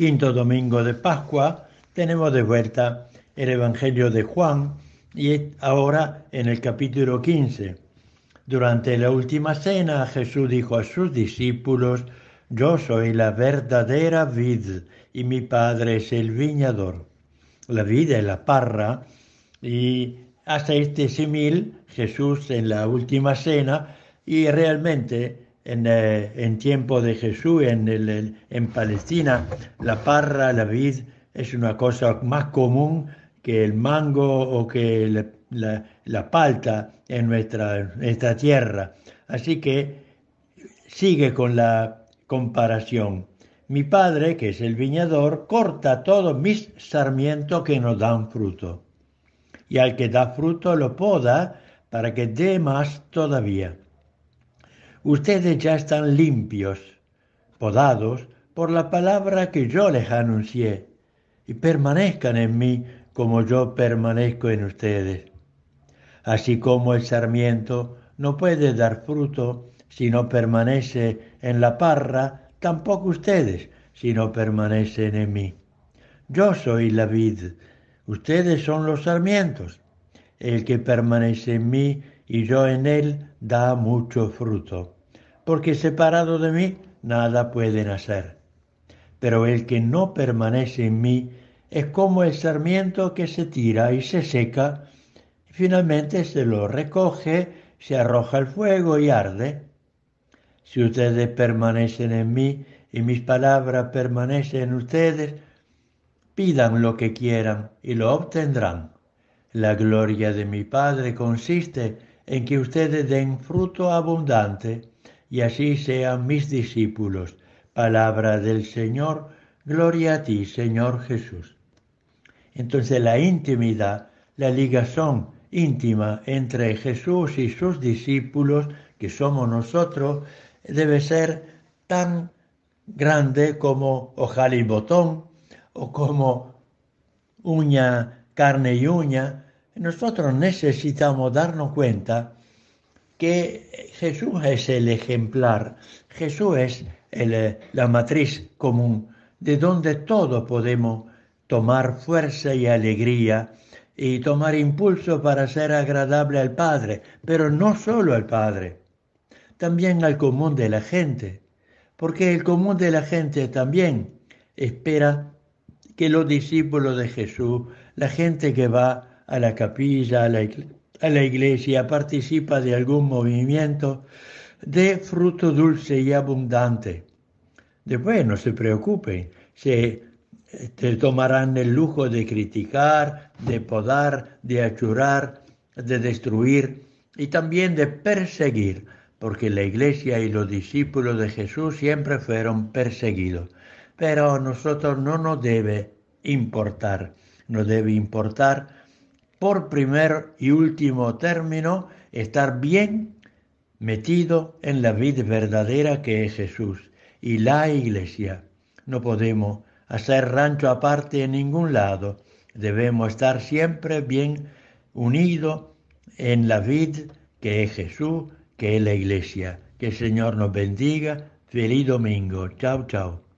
Quinto domingo de Pascua tenemos de vuelta el Evangelio de Juan y ahora en el capítulo 15. Durante la última cena Jesús dijo a sus discípulos, yo soy la verdadera vid y mi padre es el viñador. La vid es la parra y hasta este simil Jesús en la última cena y realmente eh, en, tiempo de Jesús, en, Palestina, la parra, la vid, es una cosa más común que el mango o que la, palta en nuestra, nuestra tierra. Así que sigue con la comparación. Mi padre, que es el viñador, corta todos mis sarmientos que no dan fruto. Y al que da fruto lo poda para que dé más todavía ustedes ya están limpios, podados por la palabra que yo les anuncié, y permanezcan en mí como yo permanezco en ustedes. Así como el sarmiento no puede dar fruto si no permanece en la parra, tampoco ustedes si no permanecen en mí. Yo soy la vid, ustedes son los sarmientos. El que permanece en mí y yo en él da mucho fruto, porque separado de mí nada pueden hacer. Pero el que no permanece en mí es como el sarmiento que se tira y se seca, y finalmente se lo recoge, se arroja al fuego y arde. Si ustedes permanecen en mí y mis palabras permanecen en ustedes, pidan lo que quieran y lo obtendrán. La gloria de mi Padre consiste en que ustedes den fruto abundante y así sean mis discípulos. Palabra del Señor, gloria a ti, Señor Jesús. Entonces la intimidad, la ligación íntima entre Jesús y sus discípulos, que somos nosotros, debe ser tan grande como ojal y botón o como uña, carne y uña, nosotros necesitamos darnos cuenta que Jesús es el ejemplar, Jesús es eh, la matriz común de donde todos podemos tomar fuerza y alegría y tomar impulso para ser agradable al Padre, pero no solo al Padre, también al común de la gente, porque el común de la gente también espera que los discípulos de Jesús, la gente que va a la capilla, a la, iglesia, participa de algún movimiento, de fruto dulce y abundante. Después no se preocupen, se te este, tomarán el lujo de criticar, de podar, de achurar, de destruir y también de perseguir, porque la iglesia y los discípulos de Jesús siempre fueron perseguidos. Pero a nosotros no nos debe importar, no debe importar por primer y último término, estar bien metido en la vid verdadera que es Jesús y la iglesia. No podemos hacer rancho aparte en ningún lado. Debemos estar siempre bien unidos en la vid que es Jesús, que es la iglesia. Que el Señor nos bendiga. Feliz domingo. Chao, chao.